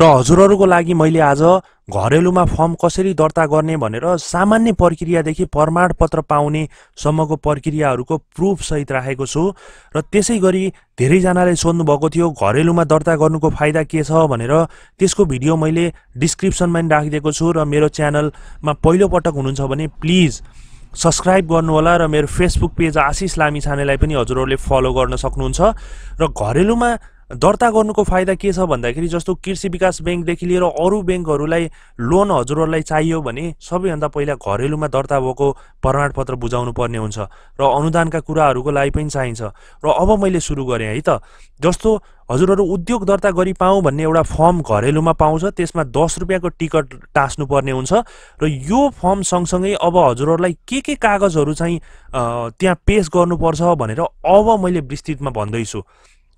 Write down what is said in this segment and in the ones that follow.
र हजुरहरूको लागि मैले आज घरेलुमा फर्म कसरी दर्ता गर्ने भनेर सामान्य प्रक्रियादेखि प्रमाणपत्र पाउने सम्मको प्रक्रियाहरूको प्रुफसहित राखेको छु र त्यसै गरी धेरैजनाले सोध्नुभएको थियो घरेलुमा दर्ता गर्नुको फाइदा के छ भनेर त्यसको भिडियो मैले डिस्क्रिप्सनमा पनि राखिदिएको छु र मेरो च्यानलमा पहिलोपटक हुनुहुन्छ भने प्लिज सब्सक्राइब गर्नुहोला र मेरो फेसबुक पेज आशिष लामी छानेलाई पनि हजुरहरूले फलो गर्न सक्नुहुन्छ र घरेलुमा दर्ता गर्नुको फाइदा के छ भन्दाखेरि जस्तो कृषि विकास ब्याङ्कदेखि लिएर अरू ब्याङ्कहरूलाई लोन हजुरहरूलाई चाहियो भने सबैभन्दा पहिला घरेलुमा दर्ता भएको प्रमाणपत्र बुझाउनु पर्ने हुन्छ र अनुदानका कुराहरूको लागि पनि चाहिन्छ र अब मैले सुरु गरेँ है त जस्तो हजुरहरू उद्योग दर्ता गरी पाऊँ भन्ने एउटा फर्म घरेलुमा पाउँछ त्यसमा दस रुपियाँको टिकट टाँस्नुपर्ने हुन्छ र यो फर्म सँगसँगै अब हजुरहरूलाई के के कागजहरू चाहिँ त्यहाँ पेस गर्नुपर्छ भनेर अब मैले विस्तृतमा भन्दैछु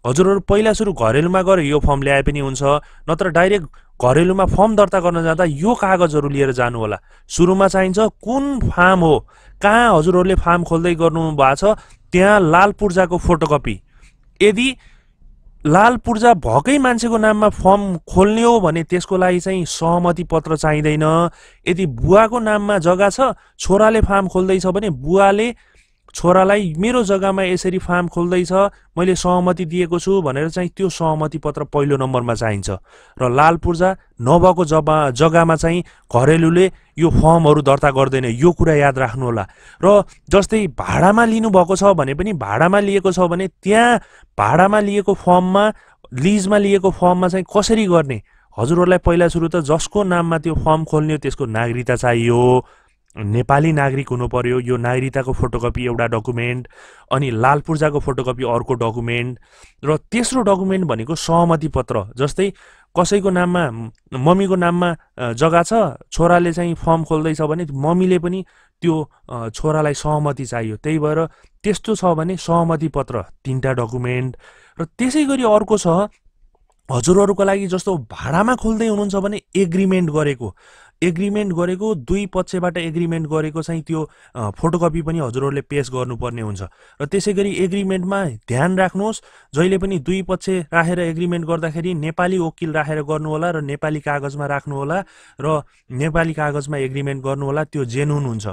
हजुरहरू पहिला सुरु घरेलुमा गएर यो फर्म ल्याए पनि हुन्छ नत्र डाइरेक्ट घरेलुमा फर्म दर्ता गर्न जाँदा यो कागजहरू लिएर जानु होला सुरुमा चाहिन्छ कुन फार्म हो कहाँ हजुरहरूले फार्म खोल्दै गर्नु भएको छ त्यहाँ लाल पूर्जाको फोटोकपी यदि लाल पूर्जा भएकै मान्छेको नाममा फर्म खोल्ने हो भने त्यसको लागि चाहिँ सहमति पत्र चाहिँदैन यदि बुवाको नाममा जग्गा छ छोराले फार्म खोल्दैछ भने बुवाले छोरालाई मेरो जग्गामा यसरी फार्म खोल्दैछ मैले सहमति दिएको छु भनेर चाहिँ त्यो सहमति पत्र पहिलो नम्बरमा चाहिन्छ र लाल पूर्जा नभएको जग्गा जग्गामा चाहिँ घरेलुले यो फर्महरू दर्ता गर्दैन यो कुरा याद राख्नुहोला र जस्तै भाडामा लिनुभएको छ भने पनि भाडामा लिएको छ भने त्यहाँ भाडामा लिएको फर्ममा लिजमा लिएको फर्ममा चाहिँ कसरी गर्ने हजुरहरूलाई पहिला सुरु त जसको नाममा त्यो फर्म खोल्ने त्यसको नागरिकता चाहियो नेपाली नागरिक हुनु पर्यो यो नागरिकताको फोटोकपी एउटा डकुमेन्ट अनि लाल पूर्जाको फोटोकपी अर्को डकुमेन्ट र तेस्रो डकुमेन्ट भनेको सहमति पत्र जस्तै कसैको नाममा मम्मीको नाममा जग्गा छ छोराले चाहिँ फर्म खोल्दैछ भने मम्मीले पनि त्यो छोरालाई सहमति चाहियो त्यही भएर त्यस्तो छ भने सहमति पत्र तिनवटा डकुमेन्ट र त्यसै गरी अर्को छ हजुरहरूको लागि जस्तो भाडामा खोल्दै हुनुहुन्छ भने एग्रिमेन्ट गरेको एग्रिमेन्ट गरेको दुई पक्षबाट एग्रिमेन्ट गरेको चाहिँ त्यो फोटोकपी पनि हजुरहरूले पेस गर्नुपर्ने हुन्छ र त्यसै गरी एग्रिमेन्टमा ध्यान राख्नुहोस् जहिले पनि दुई पक्ष राखेर एग्रिमेन्ट गर्दाखेरि नेपाली वकिल राखेर गर्नुहोला र नेपाली कागजमा राख्नुहोला र नेपाली कागजमा एग्रिमेन्ट गर्नुहोला त्यो जेनुन हुन्छ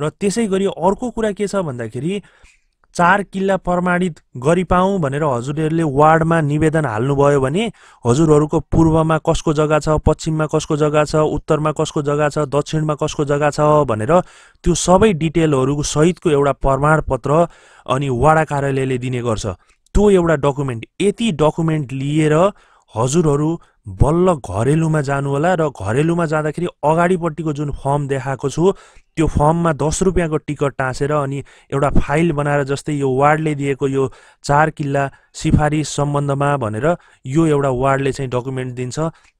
र त्यसै गरी अर्को कुरा के छ भन्दाखेरि चार किल्ला प्रमाणित गरिपाउँ भनेर हजुरहरूले वार्डमा निवेदन हाल्नुभयो भने हजुरहरूको पूर्वमा कसको जग्गा छ पश्चिममा कसको जग्गा छ उत्तरमा कसको जग्गा छ दक्षिणमा कसको जग्गा छ भनेर त्यो सबै डिटेलहरूको सहितको एउटा प्रमाणपत्र अनि वाडा कार्यालयले दिने गर्छ त्यो एउटा डकुमेन्ट यति डकुमेन्ट लिएर हजुरहरू बल्ल घरेलुमा जानु होला र घरेलुमा जाँदाखेरि अगाडिपट्टिको जुन फर्म देखाएको छु त्यो फर्ममा दस रुपियाँको टिकट टाँसेर अनि एउटा फाइल बनाएर जस्तै यो वार्डले दिएको यो चार किल्ला सिफारिस सम्बन्धमा भनेर यो एउटा वार्डले चाहिँ डकुमेन्ट दिन्छ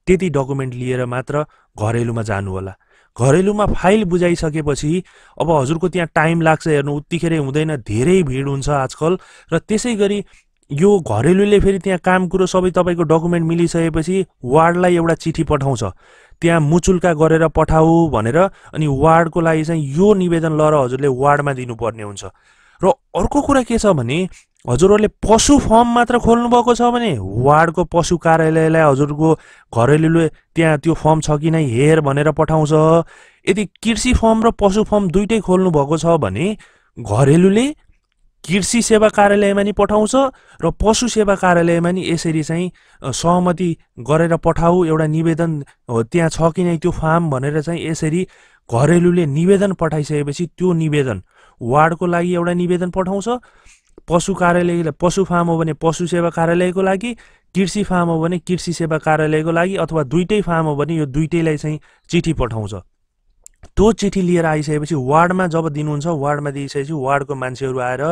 त्यति डकुमेन्ट लिएर मात्र घरेलुमा जानु होला घरेलुमा फाइल बुझाइसकेपछि अब हजुरको त्यहाँ टाइम लाग्छ हेर्नु उत्तिखेरै हुँदैन धेरै भिड हुन्छ आजकल र त्यसै गरी यो घरेलुले फेरि त्यहाँ काम कुरो सबै तपाईँको डकुमेन्ट मिलिसकेपछि वार्डलाई एउटा चिठी पठाउँछ त्यहाँ मुचुल्का गरेर पठाऊ भनेर अनि वार्डको लागि चाहिँ यो निवेदन लर हजुरले वार्डमा दिनुपर्ने हुन्छ र अर्को कुरा के छ भने हजुरहरूले पशु फर्म मात्र खोल्नुभएको छ भने वार्डको पशु कार्यालयलाई हजुरको घरेलुले त्यहाँ त्यो फर्म छ कि नै हेर भनेर पठाउँछ यदि कृषि फर्म र पशु फर्म दुइटै खोल्नुभएको छ भने घरेलुले कृषि सेवा कार्यालयमा नि पठाउँछ र पशु सेवा कार्यालयमा नि यसरी चाहिँ सहमति गरेर पठाऊ एउटा निवेदन हो त्यहाँ छ कि नै त्यो फार्म भनेर चाहिँ यसरी घरेलुले निवेदन पठाइसकेपछि त्यो निवेदन वार्डको लागि एउटा निवेदन पठाउँछ पशु कार्यालय पशु फार्म हो भने पशु सेवा कार्यालयको लागि कृषि फार्म हो भने कृषि सेवा कार्यालयको लागि अथवा दुइटै फार्म हो भने यो दुइटैलाई चाहिँ चिठी पठाउँछ त्यो चिठी लिएर आइसकेपछि वार्डमा जब दिनुहुन्छ वार्डमा दिइसकेपछि वार्डको मान्छेहरू आएर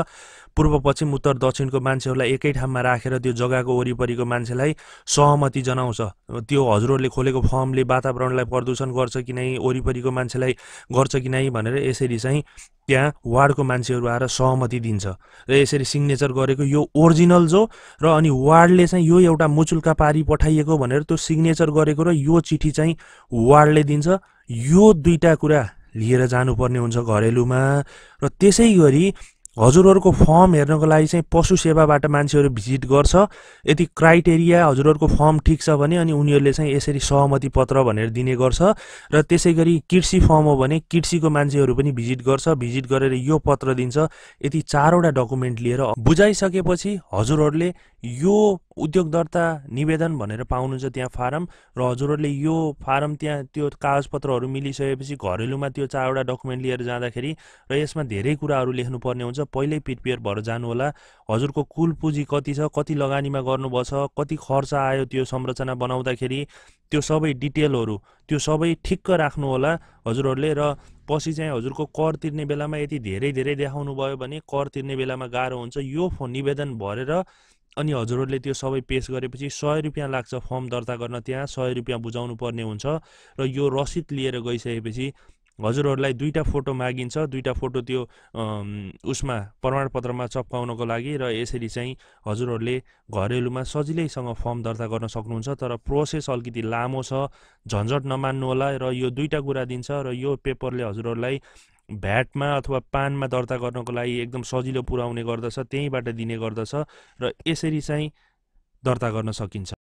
पूर्व पश्चिम उत्तर दक्षिणको मान्छेहरूलाई एकै ठाउँमा राखेर त्यो जग्गाको वरिपरिको मान्छेलाई सहमति जनाउँछ त्यो हजुरहरूले खोलेको फर्मले वातावरणलाई प्रदूषण गर्छ कि नै वरिपरिको मान्छेलाई गर्छ कि नै भनेर यसरी चाहिँ त्यहाँ वार्डको मान्छेहरू आएर सहमति दिन्छ र यसरी सिग्नेचर गरेको यो ओरिजिनल जो र अनि वार्डले चाहिँ यो एउटा मुचुल्का पारी पठाइएको भनेर त्यो सिग्नेचर गरेको र यो चिठी चाहिँ वार्डले दिन्छ यो दुईवटा कुरा लिएर जानुपर्ने हुन्छ घरेलुमा र त्यसै गरी हजुरहरूको फर्म हेर्नको लागि चाहिँ पशु सेवाबाट मान्छेहरू भिजिट गर्छ यदि क्राइटेरिया हजुरहरूको फर्म ठिक छ भने अनि उनीहरूले चाहिँ यसरी सहमति पत्र भनेर दिने गर्छ र त्यसै गरी कृषि फर्म हो भने कृषिको मान्छेहरू पनि भिजिट गर्छ भिजिट गरेर यो पत्र दिन्छ यति चारवटा डकुमेन्ट लिएर बुझाइसकेपछि हजुरहरूले यो उद्योग दर्ता निवेदन भनेर पाउनुहुन्छ त्यहाँ फारम र हजुरहरूले यो फारम त्यहाँ त्यो कागजपत्रहरू मिलिसकेपछि घरेलुमा त्यो चारवटा डकुमेन्ट लिएर जाँदाखेरि र यसमा धेरै कुराहरू लेख्नुपर्ने हुन्छ पहिल्यै प्रिपेयर भएर जानुहोला हजुरको कुल पुँजी कति छ कति लगानीमा गर्नुपर्छ कति खर्च आयो त्यो संरचना बनाउँदाखेरि त्यो सबै डिटेलहरू त्यो सबै ठिक्क राख्नुहोला हजुरहरूले र पछि चाहिँ हजुरको कर तिर्ने बेलामा यति धेरै धेरै देखाउनु भयो भने कर तिर्ने बेलामा गाह्रो हुन्छ यो निवेदन भरेर अनि हजुरहरूले त्यो सबै पेस गरेपछि सय रुपियाँ लाग्छ फर्म दर्ता गर्न त्यहाँ सय रुपियाँ बुझाउनु पर्ने हुन्छ र यो रसिद लिएर गइसकेपछि हजुरहरूलाई दुईवटा फोटो मागिन्छ दुईवटा फोटो त्यो उसमा प्रमाणपत्रमा चप्काउनको लागि र यसरी चाहिँ हजुरहरूले घरेलुमा सजिलैसँग फर्म दर्ता गर्न सक्नुहुन्छ तर प्रोसेस अलिकति लामो छ झन्झट नमान्नुहोला र यो दुईवटा कुरा दिन्छ र यो पेपरले हजुरहरूलाई भ्याटमा अथवा पानमा दर्ता गर्नको लागि एकदम सजिलो पुर्याउने गर्दछ त्यहीँबाट दिने गर्दछ र यसरी चाहिँ दर्ता गर्न सकिन्छ